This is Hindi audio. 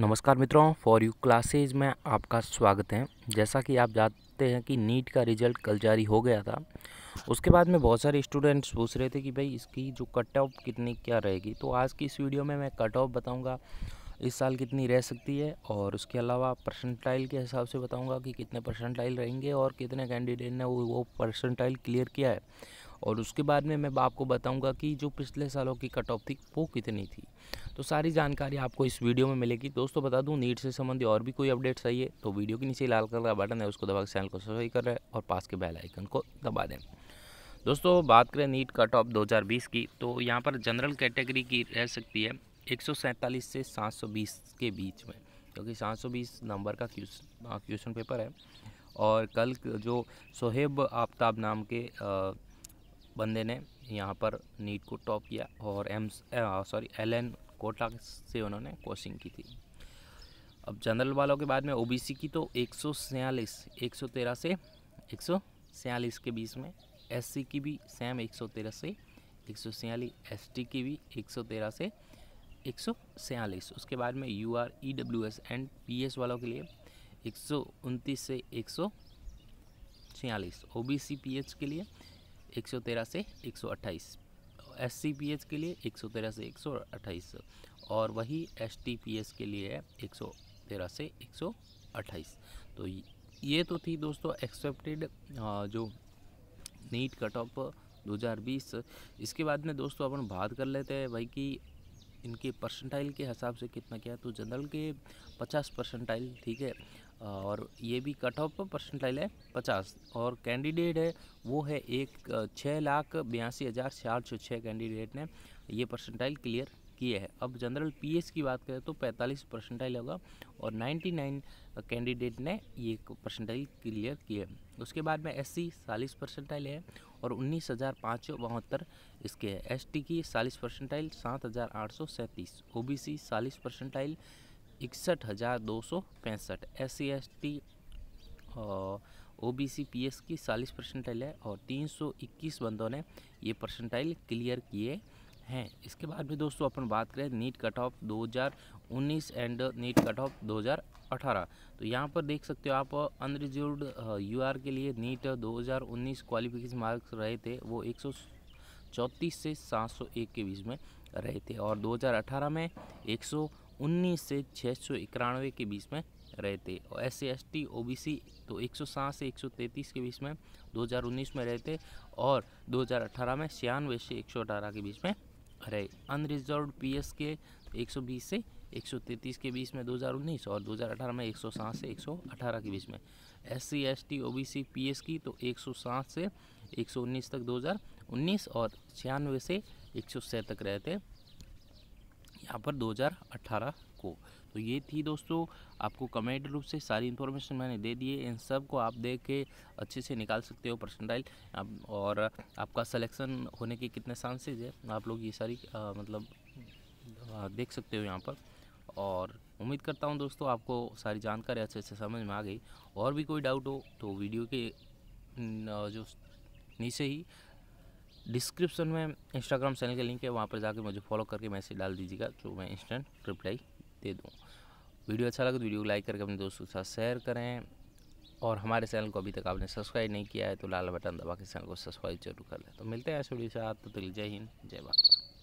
नमस्कार मित्रों फॉर यू क्लासेज में आपका स्वागत है जैसा कि आप जानते हैं कि नीट का रिज़ल्ट कल जारी हो गया था उसके बाद में बहुत सारे स्टूडेंट्स पूछ रहे थे कि भाई इसकी जो कट ऑफ कितनी क्या रहेगी तो आज की इस वीडियो में मैं कट ऑफ बताऊंगा इस साल कितनी रह सकती है और उसके अलावा परसेंटाइल के हिसाब से बताऊँगा कि कितने परसेंटाइल रहेंगे और कितने कैंडिडेट ने वो वो परसेंटाइल क्लियर किया है और उसके बाद में मैं आपको बताऊंगा कि जो पिछले सालों की कट ऑफ थी वो कितनी थी तो सारी जानकारी आपको इस वीडियो में मिलेगी दोस्तों बता दूं नीट से संबंधित और भी कोई अपडेट चाहिए तो वीडियो के नीचे लाल कलर का बटन है उसको दबा के चैनल को सब्सक्राइब कर रहे और पास के बेल आइकन को दबा दें दोस्तों बात करें नीट कट ऑफ बीस की तो यहाँ पर जनरल कैटेगरी की रह सकती है एक से बीस के बीच में क्योंकि बीस नंबर का क्वेश्चन पेपर है और कल जो सोहेब आफ्ताब नाम के बंदे ने यहाँ पर नीट को टॉप किया और एम्स सॉरी एल एन कोटा से उन्होंने कोचिंग की थी अब जनरल वालों के बाद में ओबीसी की तो एक सौ से एक सौ के बीच में एससी की भी सेम 113 से एक सौ एसटी की भी 113 से एक उसके बाद में U R E W S and P S वालों के लिए एक से एक सौ छियालीस O B C P H के लिए 113 से 128 एस के लिए 113 से 128 और वही एस के लिए है 113 से 128 तो ये तो थी दोस्तों एक्सेप्टेड जो नीट कट ऑफ 2020 इसके बाद में दोस्तों अपन बात कर लेते हैं भाई कि इनके परसेंटाइल के हिसाब से कितना क्या है तो जनरल के 50 परसेंटाइल ठीक है और ये भी कट ऑफ परसेंटाइल है पचास और कैंडिडेट है वो है एक छः लाख बयासी हज़ार चार सौ छः कैंडिडेट ने ये परसेंटाइल क्लियर किए हैं अब जनरल पीएस की बात करें तो 45 परसेंटाइल होगा और 99 कैंडिडेट ने ये परसेंटाइल क्लियर किए उसके बाद में एस सी चालीस परसेंटाइल है और उन्नीस हज़ार पाँच सौ बहत्तर इसके है एस टी की चालीस परसेंटाइल सात हज़ार आठ सौ सैंतीस ओ बी सी चालीस परसेंटाइल इकसठ हज़ार दो सौ पैंसठ S C S T O B C P S की चालीस परसेंटाइल है और तीन सौ इक्कीस बंदों ने ये परसेंटाइल क्लियर किए हैं इसके बाद में दोस्तों अपन बात करें NEET cut off 2019 and NEET cut off 2018 तो यहाँ पर देख सकते हो आप अनरिजर्व यू आर के लिए नीट 2019 क्वालिफिकेशन मार्क्स रहे थे वो एक चौंतीस से 701 के बीच में रहे थे और 2018 में एक उन्नीस से छः सौ इक्यानवे के बीच में रहते और S C S T O B C तो एक सौ सात से एक सौ तैंतीस के बीच में दो हज़ार उन्नीस में रहते और दो हज़ार अठारह में छियानवे से एक सौ अठारह के बीच में रहे अनरिजर्व पी एस के एक सौ बीस से एक सौ तैंतीस के बीच में दो हज़ार उन्नीस और दो हज़ार अठारह में एक सौ सात से एक सौ अठारह के बीच में S C S T O B C P S की तो एक सौ सात से एक सौ उन्नीस तक दो हज़ार उन्नीस और छियानवे से एक सौ छः तक रहे यहाँ पर 2018 को तो ये थी दोस्तों आपको कमेंट रूप से सारी इन्फॉर्मेशन मैंने दे दी है इन सब को आप देख के अच्छे से निकाल सकते हो परसेंटाइल और आपका सिलेक्शन होने के कितने चांसेज है आप लोग ये सारी आ, मतलब देख सकते हो यहाँ पर और उम्मीद करता हूँ दोस्तों आपको सारी जानकारी अच्छे से समझ में आ गई और भी कोई डाउट हो तो वीडियो के जो नीचे ही डिस्क्रिप्शन में इंस्टाग्राम चैनल का लिंक है वहाँ पर जाकर मुझे फॉलो करके मैसेज डाल दीजिएगा जो तो मैं इंस्टेंट रिप्लाई दे दूँ वीडियो अच्छा लगे तो वीडियो को लाइक करके अपने दोस्तों के साथ शेयर करें और हमारे चैनल को अभी तक आपने सब्सक्राइब नहीं किया है तो लाल बटन दबा के चैनल को सब्सक्राइब जरूर कर लें तो मिलते हैं ऐसे वीडियो से आप तो जय हिंद जय भारत